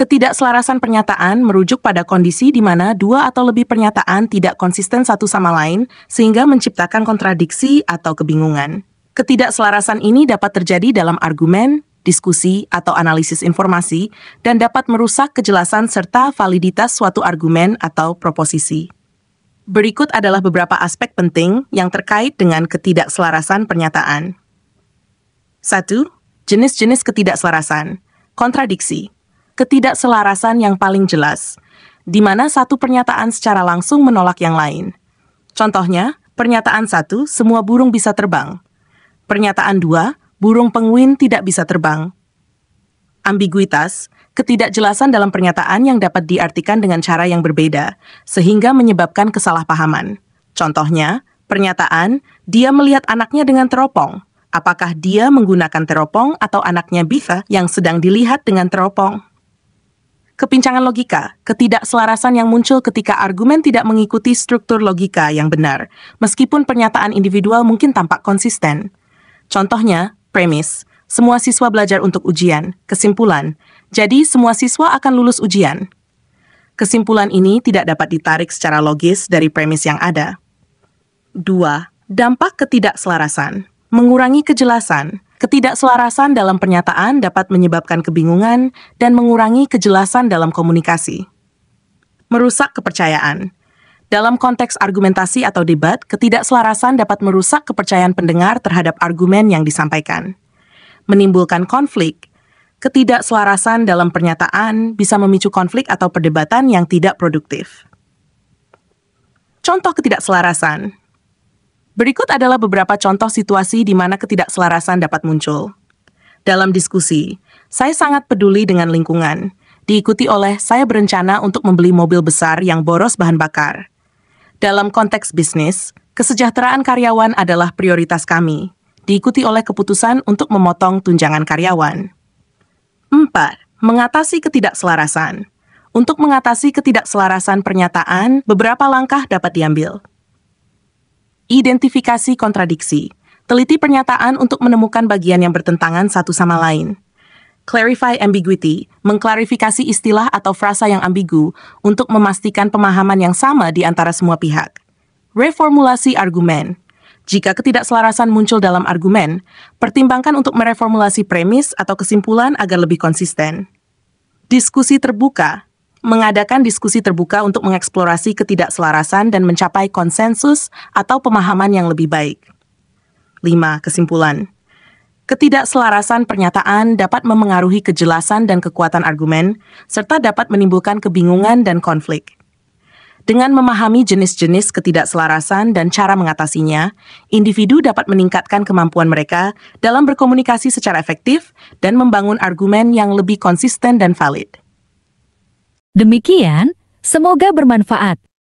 Ketidakselarasan pernyataan merujuk pada kondisi di mana dua atau lebih pernyataan tidak konsisten satu sama lain, sehingga menciptakan kontradiksi atau kebingungan. Ketidakselarasan ini dapat terjadi dalam argumen, diskusi, atau analisis informasi, dan dapat merusak kejelasan serta validitas suatu argumen atau proposisi. Berikut adalah beberapa aspek penting yang terkait dengan ketidakselarasan pernyataan. 1. Jenis-jenis ketidakselarasan. Kontradiksi ketidakselarasan yang paling jelas, di mana satu pernyataan secara langsung menolak yang lain. Contohnya, pernyataan satu, semua burung bisa terbang. Pernyataan dua, burung penguin tidak bisa terbang. Ambiguitas, ketidakjelasan dalam pernyataan yang dapat diartikan dengan cara yang berbeda, sehingga menyebabkan kesalahpahaman. Contohnya, pernyataan, dia melihat anaknya dengan teropong, apakah dia menggunakan teropong atau anaknya bisa yang sedang dilihat dengan teropong kepincangan logika, ketidakselarasan yang muncul ketika argumen tidak mengikuti struktur logika yang benar, meskipun pernyataan individual mungkin tampak konsisten. Contohnya, premis. Semua siswa belajar untuk ujian, kesimpulan. Jadi, semua siswa akan lulus ujian. Kesimpulan ini tidak dapat ditarik secara logis dari premis yang ada. 2. Dampak ketidakselarasan. Mengurangi kejelasan. Ketidakselarasan dalam pernyataan dapat menyebabkan kebingungan dan mengurangi kejelasan dalam komunikasi. Merusak kepercayaan. Dalam konteks argumentasi atau debat, ketidakselarasan dapat merusak kepercayaan pendengar terhadap argumen yang disampaikan. Menimbulkan konflik. Ketidakselarasan dalam pernyataan bisa memicu konflik atau perdebatan yang tidak produktif. Contoh ketidakselarasan. Berikut adalah beberapa contoh situasi di mana ketidakselarasan dapat muncul. Dalam diskusi, saya sangat peduli dengan lingkungan. Diikuti oleh saya berencana untuk membeli mobil besar yang boros bahan bakar. Dalam konteks bisnis, kesejahteraan karyawan adalah prioritas kami. Diikuti oleh keputusan untuk memotong tunjangan karyawan. 4. Mengatasi ketidakselarasan. Untuk mengatasi ketidakselarasan pernyataan, beberapa langkah dapat diambil. Identifikasi kontradiksi. Teliti pernyataan untuk menemukan bagian yang bertentangan satu sama lain. Clarify ambiguity, mengklarifikasi istilah atau frasa yang ambigu untuk memastikan pemahaman yang sama di antara semua pihak. Reformulasi argumen. Jika ketidakselarasan muncul dalam argumen, pertimbangkan untuk mereformulasi premis atau kesimpulan agar lebih konsisten. Diskusi terbuka, mengadakan diskusi terbuka untuk mengeksplorasi ketidakselarasan dan mencapai konsensus atau pemahaman yang lebih baik. 5. Kesimpulan Ketidakselarasan pernyataan dapat memengaruhi kejelasan dan kekuatan argumen, serta dapat menimbulkan kebingungan dan konflik. Dengan memahami jenis-jenis ketidakselarasan dan cara mengatasinya, individu dapat meningkatkan kemampuan mereka dalam berkomunikasi secara efektif dan membangun argumen yang lebih konsisten dan valid. Demikian, semoga bermanfaat.